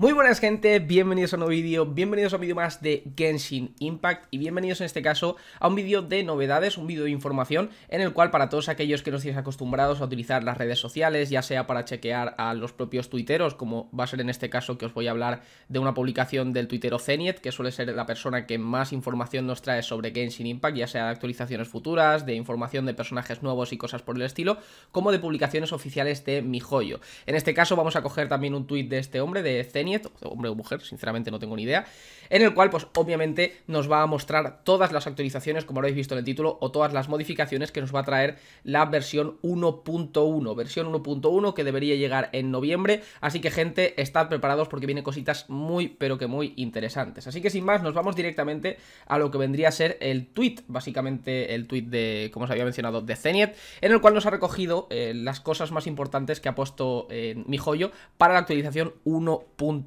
Muy buenas gente, bienvenidos a un nuevo vídeo, bienvenidos a un vídeo más de Genshin Impact y bienvenidos en este caso a un vídeo de novedades, un vídeo de información en el cual para todos aquellos que no estéis acostumbrados a utilizar las redes sociales, ya sea para chequear a los propios tuiteros, como va a ser en este caso que os voy a hablar de una publicación del tuitero Zeniet, que suele ser la persona que más información nos trae sobre Genshin Impact, ya sea de actualizaciones futuras, de información de personajes nuevos y cosas por el estilo, como de publicaciones oficiales de mi joyo. En este caso vamos a coger también un tuit de este hombre, de Zeniet, hombre o mujer, sinceramente no tengo ni idea, en el cual pues obviamente nos va a mostrar todas las actualizaciones, como habéis visto en el título, o todas las modificaciones que nos va a traer la versión 1.1, versión 1.1 que debería llegar en noviembre, así que gente, estad preparados porque viene cositas muy, pero que muy interesantes. Así que sin más, nos vamos directamente a lo que vendría a ser el tweet, básicamente el tweet de, como os había mencionado, de Zenith, en el cual nos ha recogido eh, las cosas más importantes que ha puesto eh, mi joyo para la actualización 1.1.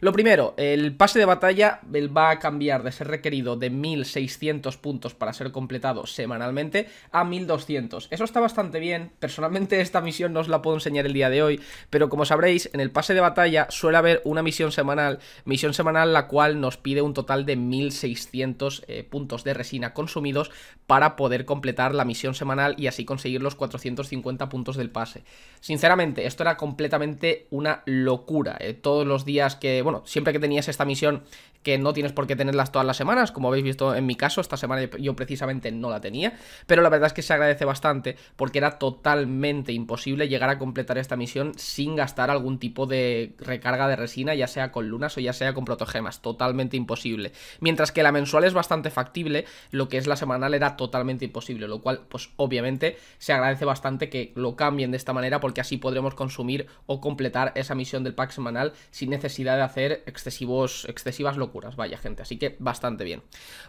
Lo primero, el pase de batalla va a cambiar de ser requerido de 1.600 puntos para ser completado semanalmente a 1.200. Eso está bastante bien, personalmente esta misión no os la puedo enseñar el día de hoy, pero como sabréis, en el pase de batalla suele haber una misión semanal, misión semanal la cual nos pide un total de 1.600 eh, puntos de resina consumidos para poder completar la misión semanal y así conseguir los 450 puntos del pase. Sinceramente, esto era completamente una locura. Eh, todos los días que, bueno, siempre que tenías esta misión, que no tienes por qué tenerlas todas las semanas, como habéis visto en mi caso, esta semana yo precisamente no la tenía, pero la verdad es que se agradece bastante porque era totalmente imposible llegar a completar esta misión sin gastar algún tipo de recarga de resina, ya sea con lunas o ya sea con protogemas, totalmente imposible. Mientras que la mensual es bastante factible, lo que es la semanal era totalmente imposible, lo cual pues obviamente se agradece bastante que lo cambien de esta manera porque así podremos consumir o completar esa misión del pack semanal sin necesidad de hacer excesivos, excesivas locuras, vaya gente, así que bastante bien.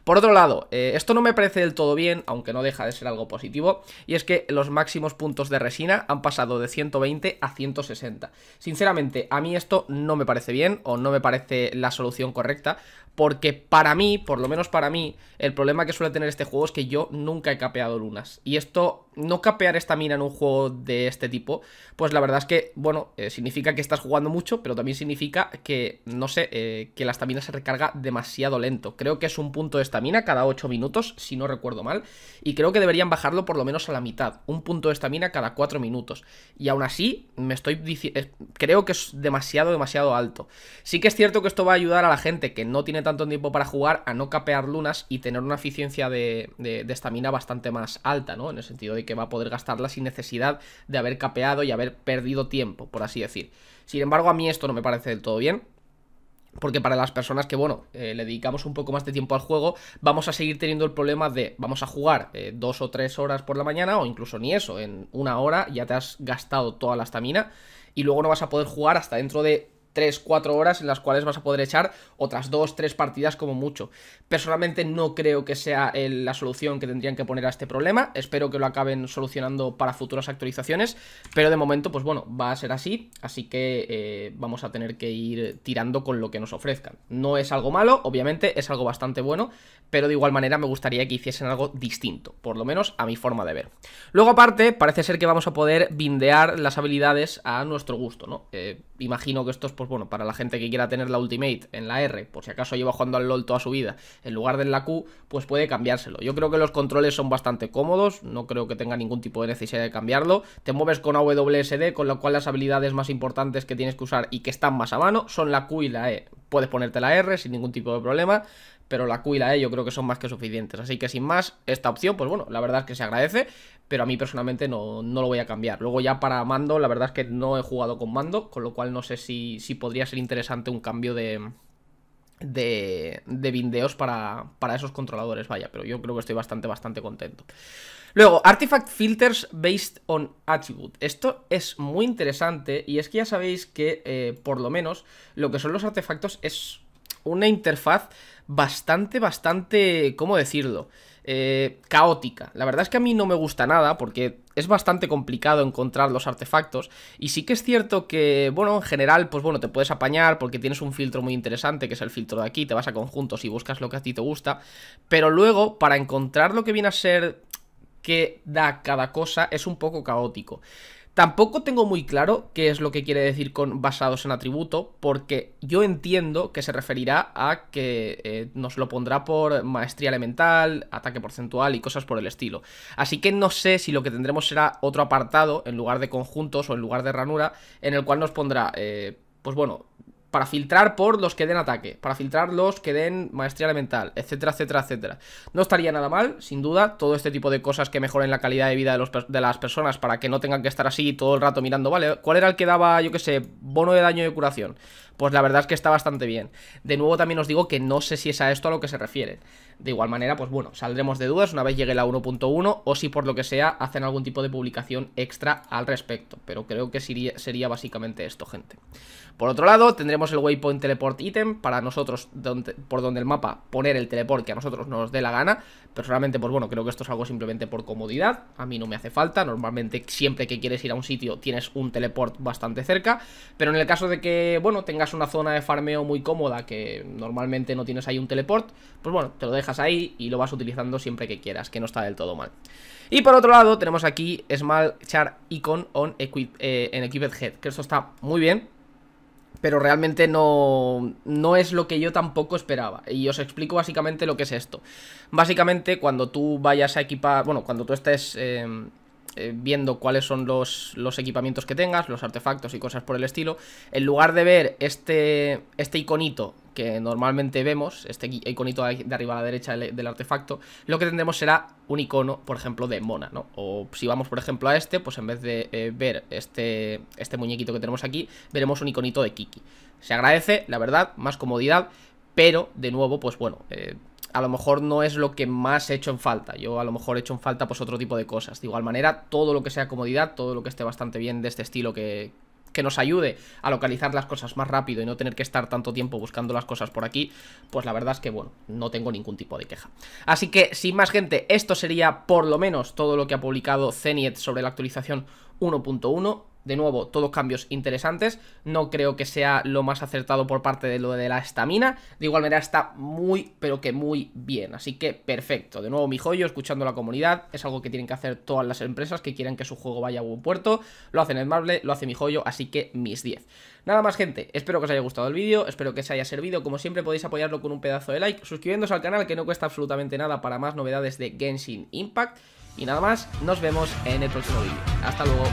Por otro lado, eh, esto no me parece del todo bien, aunque no deja de ser algo positivo, y es que los máximos puntos de resina han pasado de 120 a 160. Sinceramente, a mí esto no me parece bien o no me parece la solución correcta, porque para mí, por lo menos para mí, el problema que suele tener este juego es que yo nunca he capeado lunas. Y esto, no capear esta mina en un juego de este tipo, pues la verdad es que, bueno, eh, significa que estás jugando mucho, pero también significa que, no sé, eh, que la estamina se recarga demasiado lento. Creo que es un punto de estamina cada 8 minutos, si no recuerdo mal, y creo que deberían bajarlo por lo menos a la mitad. Un punto de estamina cada 4 minutos. Y aún así, me estoy eh, creo que es demasiado, demasiado alto. Sí que es cierto que esto va a ayudar a la gente que no tiene tanto tiempo para jugar a no capear lunas y tener una eficiencia de estamina bastante más alta, ¿no? En el sentido de que va a poder gastarla sin necesidad de haber capeado y haber perdido tiempo, por así decir. Sin embargo, a mí esto no me parece del todo bien. Porque para las personas que, bueno, eh, le dedicamos un poco más de tiempo al juego, vamos a seguir teniendo el problema de, vamos a jugar eh, dos o tres horas por la mañana, o incluso ni eso, en una hora ya te has gastado toda la estamina, y luego no vas a poder jugar hasta dentro de 3, 4 horas en las cuales vas a poder echar otras 2, 3 partidas como mucho. Personalmente no creo que sea la solución que tendrían que poner a este problema, espero que lo acaben solucionando para futuras actualizaciones, pero de momento pues bueno, va a ser así, así que eh, vamos a tener que ir tirando con lo que nos ofrezcan. No es algo malo, obviamente, es algo bastante bueno, pero de igual manera me gustaría que hiciesen algo distinto, por lo menos a mi forma de ver. Luego aparte, parece ser que vamos a poder bindear las habilidades a nuestro gusto, ¿no? Eh, imagino que esto es por pues bueno, para la gente que quiera tener la Ultimate en la R, por si acaso lleva jugando al LOL toda su vida, en lugar de en la Q, pues puede cambiárselo. Yo creo que los controles son bastante cómodos, no creo que tenga ningún tipo de necesidad de cambiarlo. Te mueves con AWSD, con lo cual las habilidades más importantes que tienes que usar y que están más a mano son la Q y la E puedes ponerte la R sin ningún tipo de problema, pero la Q y la E yo creo que son más que suficientes. Así que sin más, esta opción, pues bueno, la verdad es que se agradece, pero a mí personalmente no, no lo voy a cambiar. Luego ya para mando, la verdad es que no he jugado con mando, con lo cual no sé si podría ser interesante un cambio de de, de bindeos para, esos controladores, vaya, pero yo creo que estoy bastante, bastante contento. Luego, Artifact Filters Based on Attribute. Esto es muy interesante y es que ya sabéis que, eh, por lo menos, lo que son los artefactos es una interfaz bastante, bastante, ¿cómo decirlo? Eh, caótica. La verdad es que a mí no me gusta nada porque es bastante complicado encontrar los artefactos y sí que es cierto que, bueno, en general, pues bueno, te puedes apañar porque tienes un filtro muy interesante que es el filtro de aquí, te vas a conjuntos y buscas lo que a ti te gusta, pero luego para encontrar lo que viene a ser que da cada cosa es un poco caótico. Tampoco tengo muy claro qué es lo que quiere decir con basados en atributo, porque yo entiendo que se referirá a que eh, nos lo pondrá por maestría elemental, ataque porcentual y cosas por el estilo. Así que no sé si lo que tendremos será otro apartado en lugar de conjuntos o en lugar de ranura, en el cual nos pondrá, eh, pues bueno, para filtrar por los que den ataque, para filtrar los que den maestría elemental, etcétera, etcétera, etcétera. No estaría nada mal, sin duda, todo este tipo de cosas que mejoren la calidad de vida de, las personas para que no tengan que estar así todo el rato mirando, vale, ¿cuál era el que daba, yo qué sé, bono de daño de curación? pues la verdad es que está bastante bien. De nuevo también os digo que no sé si es a esto a lo que se refiere De igual manera, pues bueno, saldremos de dudas una vez llegue la 1.1 o si por lo que sea hacen algún tipo de publicación extra al respecto, pero creo que sería, básicamente esto, gente. Por otro lado, tendremos el Waypoint Teleport Item para nosotros, por donde el mapa, poner el teleport que a nosotros nos dé la gana. Personalmente, pues bueno, creo que esto es algo simplemente por comodidad, a mí no me hace falta, normalmente siempre que quieres ir a un sitio tienes un teleport bastante cerca, pero en el caso de que, bueno, tengas una zona de farmeo muy cómoda que normalmente no tienes ahí un teleport, pues bueno, te lo dejas ahí y lo vas utilizando siempre que quieras, que no está del todo mal. Y por otro lado tenemos aquí Small Char Icon on equip, eh, en Equipped Head, que esto está muy bien, pero realmente no, no es lo que yo tampoco esperaba. Y os explico básicamente lo que es esto. Básicamente, cuando tú vayas a equipar, bueno, cuando tú estés em, eh, viendo cuáles son los, los, equipamientos que tengas, los artefactos y cosas por el estilo, en lugar de ver este, este iconito que normalmente vemos, este iconito de arriba a la derecha del, artefacto, lo que tendremos será un icono, por ejemplo, de mona, ¿no? O si vamos, por ejemplo, a este, pues en vez de eh, ver este, este muñequito que tenemos aquí, veremos un iconito de Kiki. Se agradece, la verdad, más comodidad, pero, de nuevo, pues bueno... Eh, a lo mejor no es lo que más he hecho en falta. Yo a lo mejor he hecho en falta pues otro tipo de cosas. De igual manera, todo lo que sea comodidad, todo lo que esté bastante bien de este estilo que, que nos ayude a localizar las cosas más rápido y no tener que estar tanto tiempo buscando las cosas por aquí, pues la verdad es que, bueno, no tengo ningún tipo de queja. Así que, sin más gente, esto sería por lo menos todo lo que ha publicado Zenith sobre la actualización 1.1 de nuevo, todos cambios interesantes. No creo que sea lo más acertado por parte de lo de la estamina. De igual manera está muy, pero que muy bien. Así que perfecto. De nuevo, mi joyo, escuchando a la comunidad. Es algo que tienen que hacer todas las empresas que quieren que su juego vaya a buen puerto. Lo hacen en Marble, lo hace mi joyo, así que mis 10. Nada más, gente. Espero que os haya gustado el vídeo. Espero que os haya servido. Como siempre, podéis apoyarlo con un pedazo de like. Suscribiéndose al canal, que no cuesta absolutamente nada para más novedades de Genshin Impact. Y nada más, nos vemos en el próximo vídeo. Hasta luego.